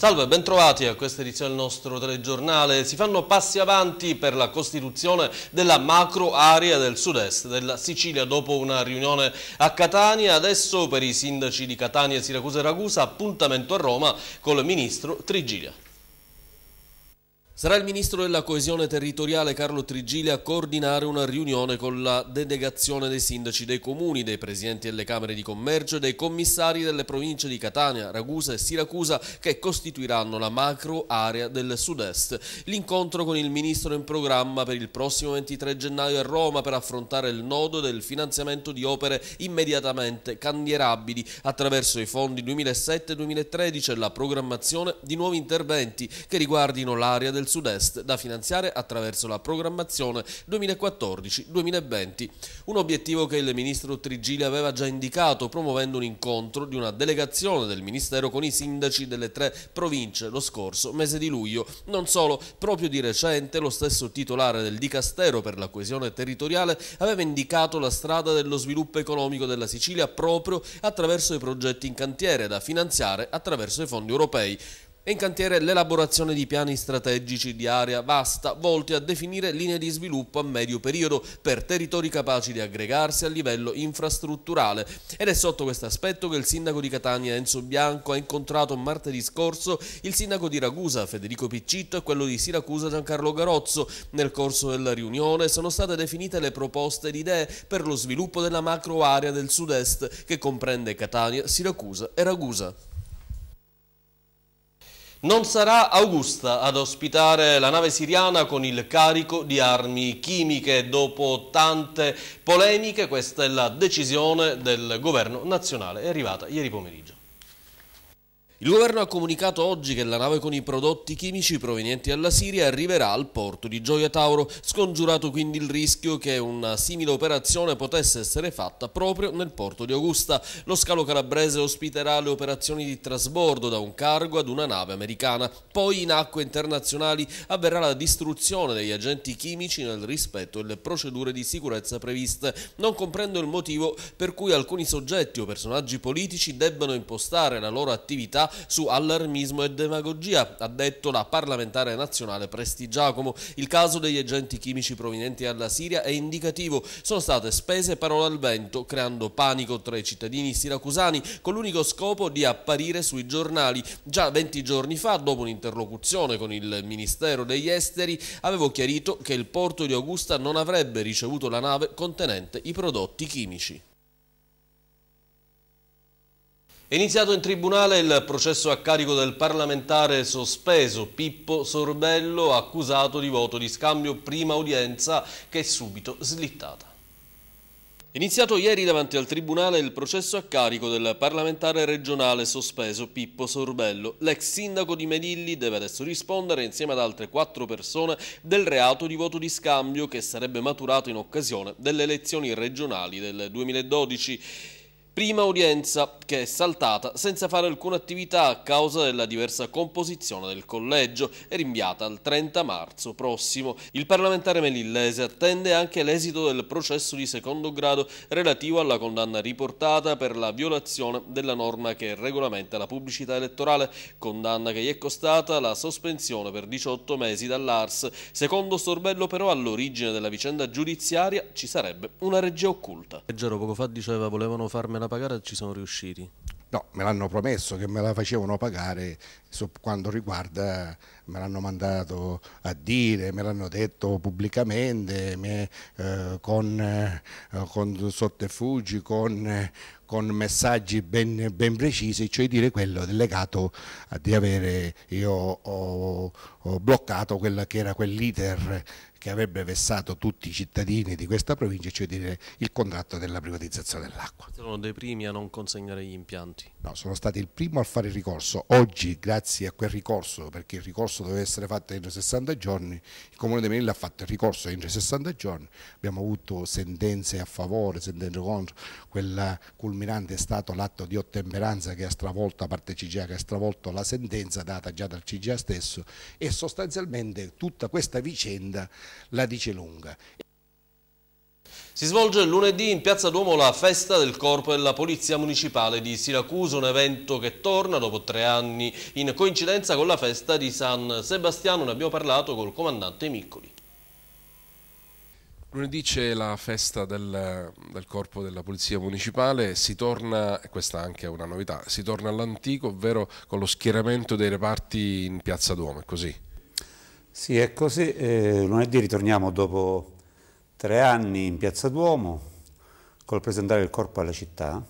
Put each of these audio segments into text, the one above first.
Salve, bentrovati a questa edizione del nostro telegiornale. Si fanno passi avanti per la costituzione della macro area del sud-est della Sicilia dopo una riunione a Catania. Adesso per i sindaci di Catania, Siracusa e Ragusa appuntamento a Roma col ministro Trigilia. Sarà il ministro della coesione territoriale Carlo Trigili a coordinare una riunione con la delegazione dei sindaci dei comuni, dei presidenti delle Camere di Commercio e dei commissari delle province di Catania, Ragusa e Siracusa che costituiranno la macro area del sud-est. L'incontro con il ministro è in programma per il prossimo 23 gennaio a Roma per affrontare il nodo del finanziamento di opere immediatamente candierabili attraverso i fondi 2007-2013 e la programmazione di nuovi interventi che riguardino l'area del sud-est da finanziare attraverso la programmazione 2014-2020, un obiettivo che il ministro Trigili aveva già indicato promuovendo un incontro di una delegazione del ministero con i sindaci delle tre province lo scorso mese di luglio. Non solo, proprio di recente lo stesso titolare del Dicastero per la coesione territoriale aveva indicato la strada dello sviluppo economico della Sicilia proprio attraverso i progetti in cantiere da finanziare attraverso i fondi europei. È in cantiere l'elaborazione di piani strategici di area vasta, volti a definire linee di sviluppo a medio periodo per territori capaci di aggregarsi a livello infrastrutturale. Ed è sotto questo aspetto che il sindaco di Catania Enzo Bianco ha incontrato martedì scorso il sindaco di Ragusa Federico Piccitto e quello di Siracusa Giancarlo Garozzo. Nel corso della riunione sono state definite le proposte ed idee per lo sviluppo della macro area del sud-est che comprende Catania, Siracusa e Ragusa. Non sarà Augusta ad ospitare la nave siriana con il carico di armi chimiche. Dopo tante polemiche questa è la decisione del governo nazionale, è arrivata ieri pomeriggio. Il governo ha comunicato oggi che la nave con i prodotti chimici provenienti dalla Siria arriverà al porto di Gioia Tauro, scongiurato quindi il rischio che una simile operazione potesse essere fatta proprio nel porto di Augusta. Lo scalo calabrese ospiterà le operazioni di trasbordo da un cargo ad una nave americana. Poi in acque internazionali avverrà la distruzione degli agenti chimici nel rispetto delle procedure di sicurezza previste. Non comprendo il motivo per cui alcuni soggetti o personaggi politici debbano impostare la loro attività su allarmismo e demagogia, ha detto la parlamentare nazionale Presti Giacomo. Il caso degli agenti chimici provenienti dalla Siria è indicativo. Sono state spese parole al vento, creando panico tra i cittadini siracusani, con l'unico scopo di apparire sui giornali. Già 20 giorni fa, dopo un'interlocuzione con il Ministero degli Esteri, avevo chiarito che il porto di Augusta non avrebbe ricevuto la nave contenente i prodotti chimici. È iniziato in tribunale il processo a carico del parlamentare sospeso Pippo Sorbello accusato di voto di scambio prima udienza che è subito slittata. Iniziato ieri davanti al Tribunale il processo a carico del parlamentare regionale sospeso Pippo Sorbello. L'ex sindaco di Medilli deve adesso rispondere insieme ad altre quattro persone del reato di voto di scambio che sarebbe maturato in occasione delle elezioni regionali del 2012. Prima udienza che è saltata senza fare alcuna attività a causa della diversa composizione del collegio e rinviata al 30 marzo prossimo. Il parlamentare melillese attende anche l'esito del processo di secondo grado relativo alla condanna riportata per la violazione della norma che regolamenta la pubblicità elettorale, condanna che gli è costata la sospensione per 18 mesi dall'ARS. Secondo Sorbello però all'origine della vicenda giudiziaria ci sarebbe una regia occulta. Leggero poco fa diceva volevano farmela farla pagare ci sono riusciti? No, me l'hanno promesso che me la facevano pagare, su quanto riguarda me l'hanno mandato a dire, me l'hanno detto pubblicamente, me, eh, con, eh, con, sotterfugi, con, con messaggi ben, ben, precisi, cioè dire quello legato a di avere, io ho, ho bloccato quella che era quell'iter che avrebbe vessato tutti i cittadini di questa provincia, cioè dire il contratto della privatizzazione dell'acqua. Sono dei primi a non consegnare gli impianti? No, sono stati il primo a fare il ricorso. Oggi, grazie a quel ricorso, perché il ricorso doveva essere fatto entro 60 giorni, il Comune di Melilla ha fatto il ricorso entro 60 giorni, abbiamo avuto sentenze a favore, sentenze contro, quella culminante è stato l'atto di ottemperanza che ha stravolto la parte CGA, che ha stravolto la sentenza data già dal CGA stesso e sostanzialmente tutta questa vicenda la dice lunga. Si svolge lunedì in Piazza Duomo la festa del Corpo della Polizia Municipale di Siracusa, un evento che torna dopo tre anni in coincidenza con la festa di San Sebastiano, ne abbiamo parlato col comandante Miccoli. Lunedì c'è la festa del, del, corpo della polizia municipale, si torna, questa anche è una novità, si torna all'antico, ovvero con lo schieramento dei reparti in Piazza Duomo, è così? Sì, è così. Eh, lunedì ritorniamo dopo tre anni in Piazza Duomo col presentare il corpo alla città,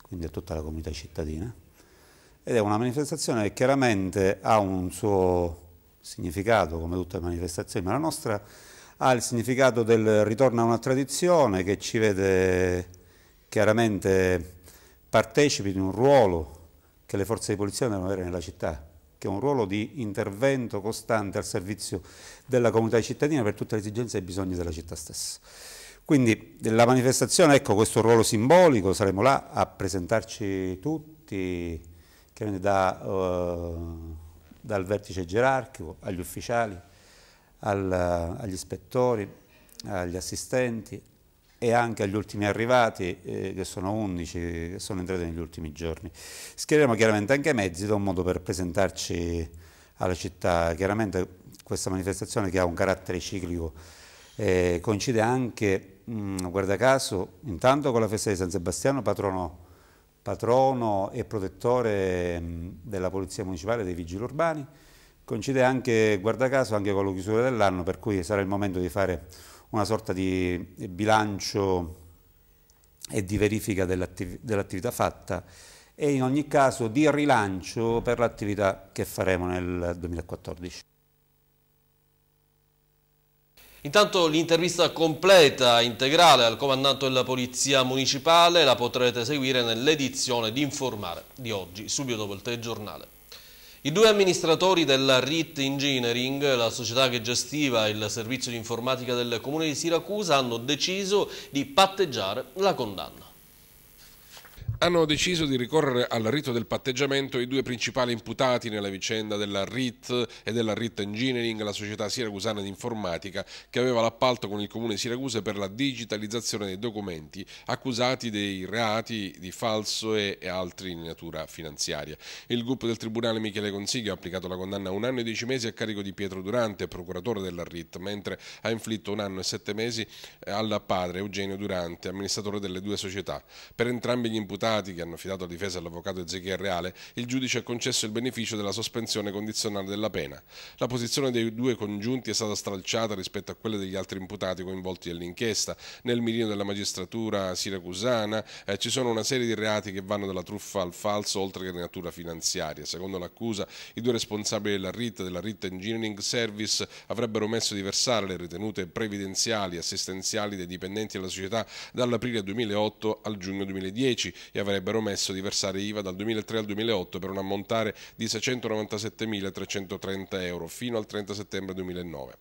quindi a tutta la comunità cittadina, ed è una manifestazione che chiaramente ha un suo significato, come tutte le manifestazioni, ma la nostra ha il significato del ritorno a una tradizione che ci vede chiaramente partecipi di un ruolo che le forze di polizia devono avere nella città che è un ruolo di intervento costante al servizio della comunità cittadina per tutte le esigenze e i bisogni della città stessa. Quindi la manifestazione, ecco questo ruolo simbolico, saremo là a presentarci tutti, da, uh, dal vertice gerarchico agli ufficiali, al, agli ispettori, agli assistenti, e anche agli ultimi arrivati, eh, che sono 11, che sono entrati negli ultimi giorni. Scriveremo chiaramente anche Mezzito, un modo per presentarci alla città. Chiaramente questa manifestazione che ha un carattere ciclico eh, coincide anche, mh, mm, guarda caso, intanto con la festa di San Sebastiano, patrono, patrono e protettore mh, mm, della Polizia Municipale e dei Vigili Urbani, coincide anche, guarda caso, anche con la chiusura dell'anno, per cui sarà il momento di fare una sorta di bilancio e di verifica dell'attività fatta e in ogni caso di rilancio per l'attività che faremo nel 2014. Intanto l'intervista completa, integrale al comandante della Polizia Municipale la potrete seguire nell'edizione di Informare di oggi, subito dopo il telegiornale. I due amministratori della RIT Engineering, la società che gestiva il servizio di informatica del comune di Siracusa, hanno deciso di patteggiare la condanna hanno deciso di ricorrere al rito del patteggiamento i due principali imputati nella vicenda della RIT e della RIT Engineering, la società siracusana di informatica che aveva l'appalto con il comune Siracuse per la digitalizzazione dei documenti accusati dei reati di falso e, altri di natura finanziaria. Il gruppo del Tribunale Michele Consiglio ha applicato la condanna a un anno e dieci mesi a carico di Pietro Durante, procuratore della RIT, mentre ha inflitto un anno e sette mesi eh, al padre Eugenio Durante, amministratore delle due società. Per entrambi gli imputati magistrati, che hanno affidato la difesa all'avvocato Ezechiel Reale, il giudice ha concesso il beneficio della sospensione condizionale della pena. La posizione dei due congiunti è stata stralciata rispetto a quella degli altri imputati coinvolti nell'inchiesta. Nel mirino della magistratura siracusana eh, ci sono una serie di reati che vanno dalla truffa al falso, oltre che di natura finanziaria. Secondo l'accusa, i due responsabili della RIT, della RIT Engineering Service, avrebbero messo di versare le ritenute previdenziali e assistenziali dei dipendenti della società dall'aprile 2008 al giugno 2010 e avrebbero omesso di versare IVA dal 2003 al 2008 per un ammontare di 697.330 euro fino al 30 settembre 2009.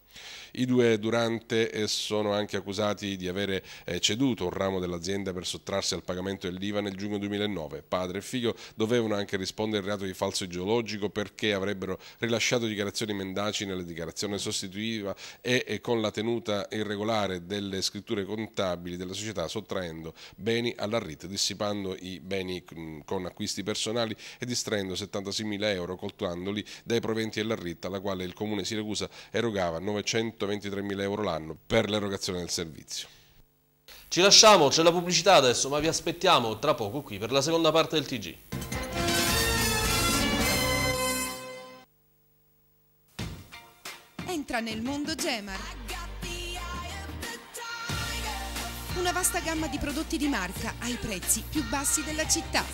I due Durante eh, sono anche accusati di avere eh, ceduto un ramo dell'azienda per sottrarsi al pagamento dell'IVA nel giugno 2009. Padre e figlio dovevano anche rispondere al reato di falso ideologico perché avrebbero rilasciato dichiarazioni mendaci nella dichiarazione sostitutiva e con la tenuta irregolare delle scritture contabili della società sottraendo beni alla RIT, dissipando i beni mm, con acquisti personali e distraendo 76.000 euro coltandoli dai proventi della RIT alla quale il comune Siracusa erogava 9 mila euro l'anno per l'erogazione del servizio. Ci lasciamo, c'è la pubblicità adesso, ma vi aspettiamo tra poco qui per la seconda parte del TG. Entra nel mondo Gemar. Una vasta gamma di prodotti di marca ai prezzi più bassi della città.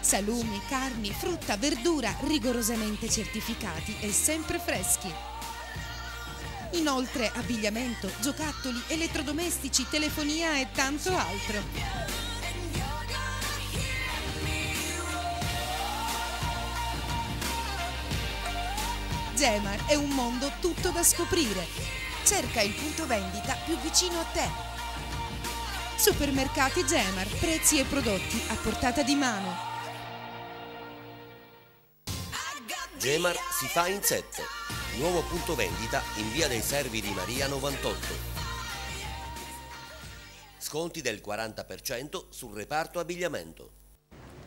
Salumi, carni, frutta, verdura rigorosamente certificati e sempre freschi Inoltre abbigliamento, giocattoli, elettrodomestici, telefonia e tanto altro. Gemar è un mondo tutto da scoprire. Cerca il punto vendita più vicino a te. Supermercati Gemar, prezzi e prodotti a portata di mano. Gemar si fa in sette. Nuovo punto vendita in via dei Servi di Maria 98. Sconti del 40% sul reparto abbigliamento.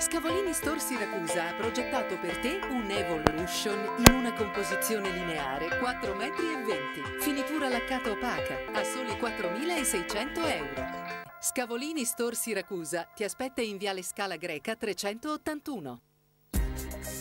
Scavolini Store Siracusa ha progettato per te un Evolution in una composizione lineare 4,20 m, finitura laccata opaca a soli 4.600 euro. Scavolini Store Siracusa ti aspetta in Viale Scala Greca 381.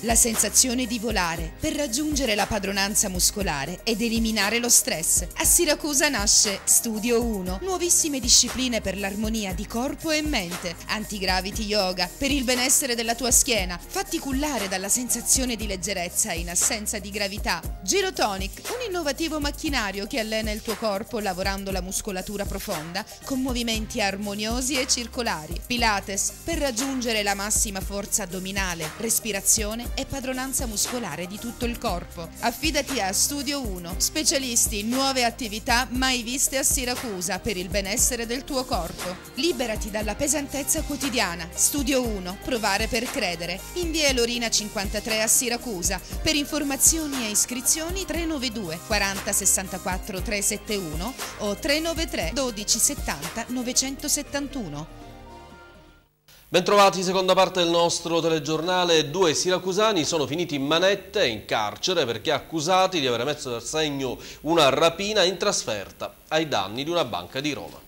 La sensazione di volare per raggiungere la padronanza muscolare ed eliminare lo stress. A Siracusa nasce Studio 1, nuovissime discipline per l'armonia di corpo e mente, antigravity yoga per il benessere della tua schiena, fatti cullare dalla sensazione di leggerezza in assenza di gravità. Girotonic, un innovativo macchinario che allena il tuo corpo lavorando la muscolatura profonda con movimenti armoniosi e circolari. Pilates per raggiungere la massima forza addominale, respirazione attenzione e padronanza muscolare di tutto il corpo. Affidati a Studio 1, specialisti in nuove attività mai viste a Siracusa per il benessere del tuo corpo. Liberati dalla pesantezza quotidiana. Studio 1, provare per credere. In via Lorina 53 a Siracusa. Per informazioni e iscrizioni 392 40 64 371 o 393 12 70 971. Bentrovati, seconda parte del nostro telegiornale. Due siracusani sono finiti in manette in carcere perché accusati di aver messo dal segno una rapina in trasferta ai danni di una banca di Roma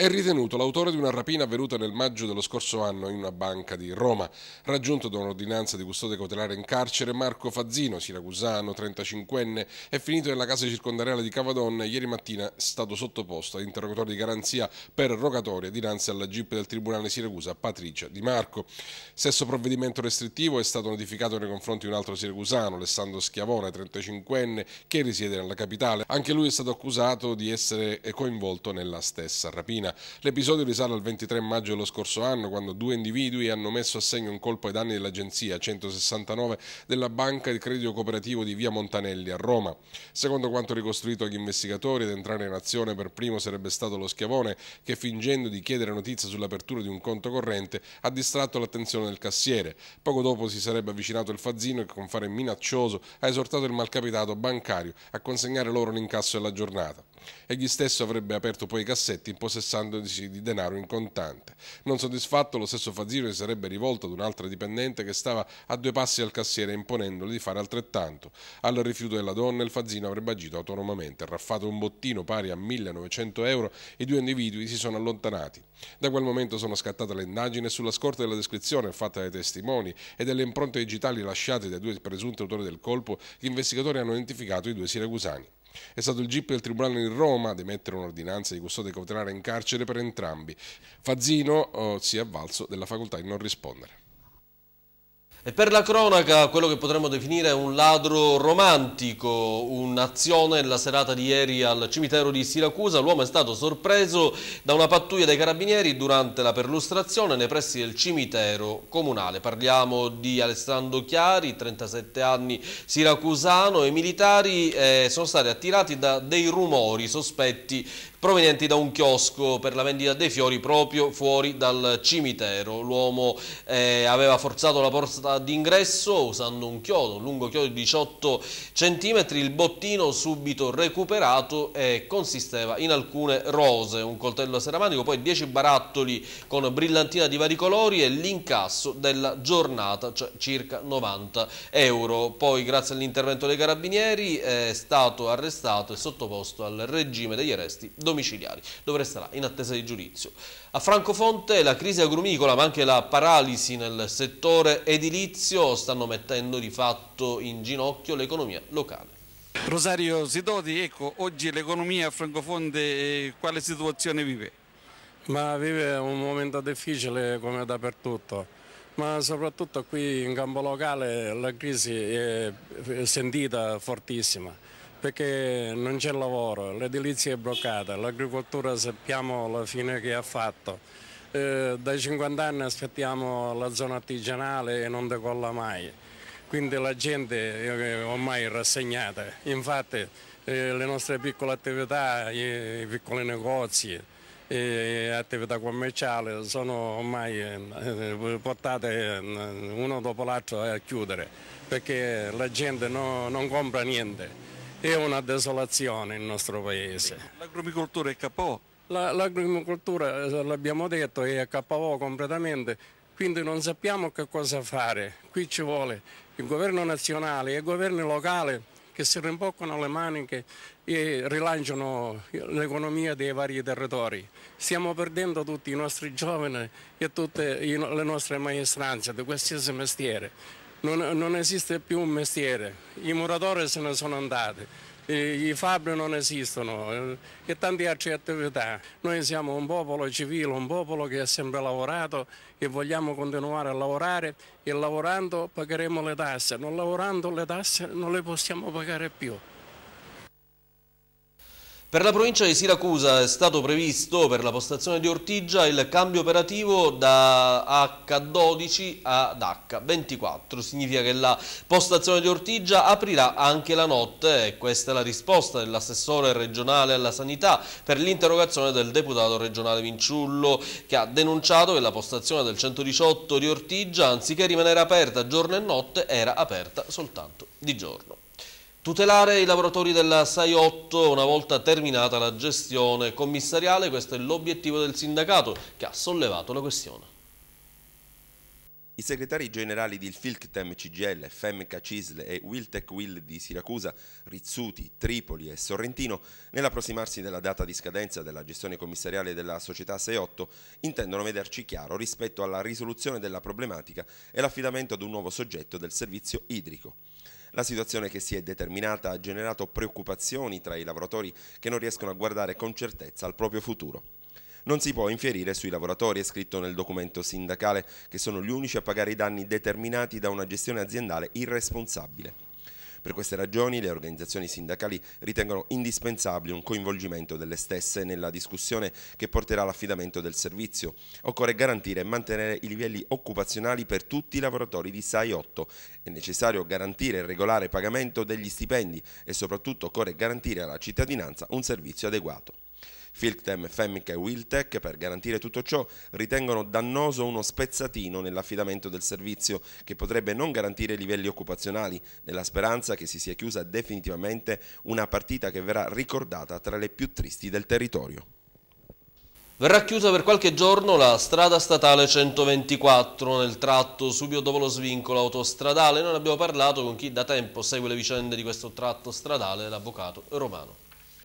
è ritenuto l'autore di una rapina avvenuta nel maggio dello scorso anno in una banca di Roma. Raggiunto da un'ordinanza di custode cautelare in carcere, Marco Fazzino, siracusano, 35enne, è finito nella casa circondariale di Cavadonna e ieri mattina è stato sottoposto ad interrogatorio di garanzia per rogatoria dinanzi alla GIP del Tribunale Siracusa Patricia Di Marco. Stesso provvedimento restrittivo è stato notificato nei confronti di un altro siracusano, Alessandro Schiavone, 35enne, che risiede nella capitale. Anche lui è stato accusato di essere coinvolto nella stessa rapina. Cina. L'episodio risale al 23 maggio dello scorso anno, quando due individui hanno messo a segno un colpo ai danni dell'agenzia 169 della Banca di Credito Cooperativo di Via Montanelli a Roma. Secondo quanto ricostruito agli investigatori, ad entrare in azione per primo sarebbe stato lo schiavone che fingendo di chiedere notizia sull'apertura di un conto corrente ha distratto l'attenzione del cassiere. Poco dopo si sarebbe avvicinato il fazzino che con fare minaccioso ha esortato il malcapitato bancario a consegnare loro l'incasso della giornata. Egli stesso avrebbe aperto poi i cassetti impossessandosi di denaro in contante. Non soddisfatto, lo stesso Fazzino si sarebbe rivolto ad un'altra dipendente che stava a due passi dal cassiere imponendole di fare altrettanto. Al rifiuto della donna il Fazzino avrebbe agito autonomamente, raffato un bottino pari a 1900 euro i due individui si sono allontanati. Da quel momento sono scattate le indagini e sulla scorta della descrizione fatta dai testimoni e delle impronte digitali lasciate dai due presunti autori del colpo, gli investigatori hanno identificato i due siracusani. È stato il GIP del Tribunale di Roma ad emettere un'ordinanza di custodia cautelare in carcere per entrambi. Fazzino oh, si è avvalso della facoltà di non rispondere. E per la cronaca, quello che potremmo definire un ladro romantico, un'azione nella serata di ieri al cimitero di Siracusa, l'uomo è stato sorpreso da una pattuglia dei carabinieri durante la perlustrazione nei pressi del cimitero comunale. Parliamo di Alessandro Chiari, 37 anni siracusano, i militari eh, sono stati attirati da dei rumori sospetti provenienti da un chiosco per la vendita dei fiori proprio fuori dal cimitero. L'uomo eh, aveva forzato la porta d'ingresso usando un chiodo, un lungo chiodo di 18 cm, il bottino subito recuperato e consisteva in alcune rose, un coltello seramatico, poi 10 barattoli con brillantina di vari colori e l'incasso della giornata, cioè circa 90 euro. Poi grazie all'intervento dei carabinieri è stato arrestato e sottoposto al regime degli arresti domiciliari domiciliari, dove resterà in attesa di giudizio. A Francofonte la crisi agrumicola ma anche la paralisi nel settore edilizio stanno mettendo di fatto in ginocchio l'economia locale. Rosario Sidoti, ecco, oggi l'economia a Francofonte eh, quale situazione vive? Ma vive un momento difficile come dappertutto, ma soprattutto qui in campo locale la crisi è sentita fortissima perché non c'è lavoro, l'edilizia è bloccata, l'agricoltura sappiamo la fine che ha fatto. Eh, da 50 anni aspettiamo la zona artigianale e non decolla mai, quindi la gente è ormai è rassegnata. Infatti eh, le nostre piccole attività, i, i piccoli negozi, e eh, attività commerciali sono ormai eh, portate eh, uno dopo l'altro a chiudere perché la gente no, non compra niente. È una desolazione il nostro paese. L'agroagricoltura è capo? L'agroagricoltura, La, eh, l'abbiamo detto, è a capo completamente, quindi non sappiamo che cosa fare. Qui ci vuole il governo nazionale e il governo locale che si rimboccano le maniche e rilanciano l'economia dei vari territori. Stiamo perdendo tutti i nostri giovani e tutte le nostre maestranze di qualsiasi mestiere non, non esiste più un mestiere, i muratori se ne sono andati, i fabbri non esistono e tante altre attività. Noi siamo un popolo civile, un popolo che ha sempre lavorato e vogliamo continuare a lavorare e lavorando pagheremo le tasse, non lavorando le tasse non le possiamo pagare più. Per la provincia di Siracusa è stato previsto per la postazione di Ortigia il cambio operativo da H12 ad H24. Significa che la postazione di Ortigia aprirà anche la notte e questa è la risposta dell'assessore regionale alla sanità per l'interrogazione del deputato regionale Vinciullo che ha denunciato che la postazione del 118 di Ortigia anziché rimanere aperta giorno e notte era aperta soltanto di giorno. Tutelare i lavoratori della 6-8 una volta terminata la gestione commissariale, questo è l'obiettivo del sindacato che ha sollevato la questione. I segretari generali di Filctem CGL, Femca Cisle e Wiltec Will di Siracusa, Rizzuti, Tripoli e Sorrentino, nell'approssimarsi della data di scadenza della gestione commissariale della società 6-8, intendono vederci chiaro rispetto alla risoluzione della problematica e l'affidamento ad un nuovo soggetto del servizio idrico. La situazione che si è determinata ha generato preoccupazioni tra i lavoratori che non riescono a guardare con certezza al proprio futuro. Non si può infierire sui lavoratori, è scritto nel documento sindacale, che sono gli unici a pagare i danni determinati da una gestione aziendale irresponsabile. Per queste ragioni le organizzazioni sindacali ritengono indispensabile un coinvolgimento delle stesse nella discussione che porterà all'affidamento del servizio. Occorre garantire e mantenere i livelli occupazionali per tutti i lavoratori di SAI 8. È necessario garantire il regolare pagamento degli stipendi e soprattutto occorre garantire alla cittadinanza un servizio adeguato. Filctem, Femmic e Wiltec. Per garantire tutto ciò ritengono dannoso uno spezzatino nell'affidamento del servizio che potrebbe non garantire livelli occupazionali, nella speranza che si sia chiusa definitivamente una partita che verrà ricordata tra le più tristi del territorio. Verrà chiusa per qualche giorno la strada statale 124 nel tratto subito dopo lo svincolo autostradale. Non abbiamo parlato con chi da tempo segue le vicende di questo tratto stradale, l'avvocato Romano.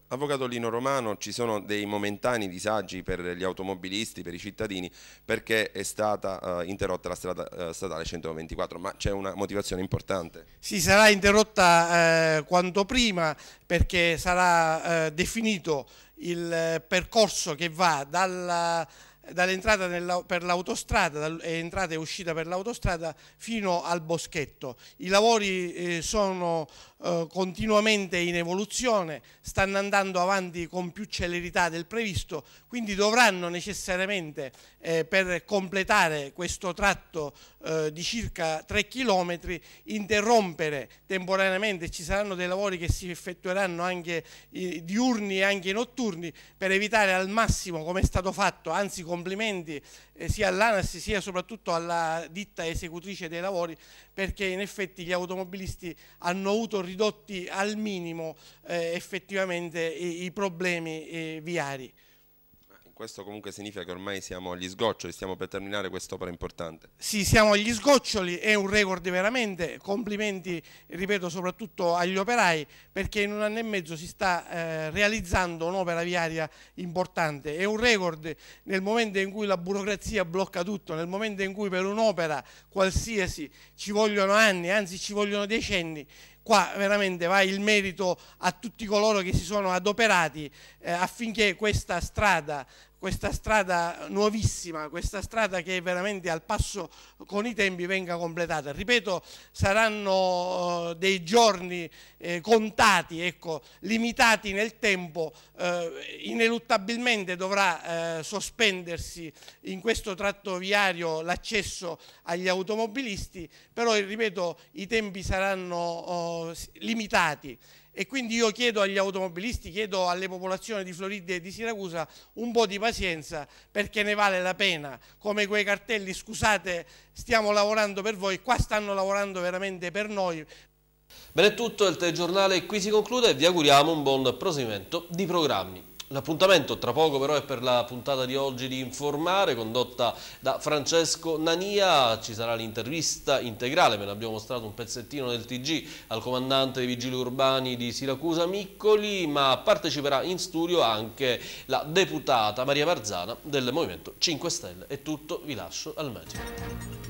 Avvocato Lino Romano, ci sono dei momentanei disagi per gli automobilisti, per i cittadini, perché è stata eh, interrotta la strada eh, statale 124, ma c'è una motivazione importante. Sì, sarà interrotta eh, quanto prima perché sarà eh, definito il eh, percorso che va dalla dall'entrata per l'autostrada, entrata e uscita per l'autostrada fino al boschetto. I lavori eh, sono eh, continuamente in evoluzione, stanno andando avanti con più celerità del previsto, quindi dovranno necessariamente eh, per completare questo tratto di circa 3 km interrompere temporaneamente, ci saranno dei lavori che si effettueranno anche diurni e anche notturni per evitare al massimo come è stato fatto, anzi come complimenti eh, sia all'ANAS sia soprattutto alla ditta esecutrice dei lavori perché in effetti gli automobilisti hanno avuto ridotti al minimo eh, effettivamente i, i problemi eh, viari questo comunque significa che ormai siamo agli sgoccioli, stiamo per terminare quest'opera importante. Sì, siamo agli sgoccioli, è un record veramente, complimenti, ripeto, soprattutto agli operai, perché in un anno e mezzo si sta eh, realizzando un'opera viaria importante, è un record nel momento in cui la burocrazia blocca tutto, nel momento in cui per un'opera qualsiasi ci vogliono anni, anzi ci vogliono decenni, qua veramente va il merito a tutti coloro che si sono adoperati eh, affinché questa strada questa strada nuovissima, questa strada che è veramente al passo con i tempi venga completata. Ripeto, saranno eh, dei giorni eh, contati, ecco, limitati nel tempo, eh, ineluttabilmente dovrà sospendersi in questo tratto viario l'accesso agli automobilisti, però ripeto, i tempi saranno oh, limitati. E quindi io chiedo agli automobilisti, chiedo alle popolazioni di Florida e di Siracusa un po' di pazienza perché ne vale la pena, come quei cartelli, scusate, stiamo lavorando per voi, qua stanno lavorando veramente per noi. Bene è tutto, il telegiornale qui si conclude e vi auguriamo un buon proseguimento di programmi. L'appuntamento tra poco però è per la puntata di oggi di Informare condotta da Francesco Nania, ci sarà l'intervista integrale, ve l'abbiamo mostrato un pezzettino del TG al comandante dei vigili urbani di Siracusa Miccoli, ma parteciperà in studio anche la deputata Maria Marzana del Movimento 5 Stelle. È tutto, vi lascio al meteo.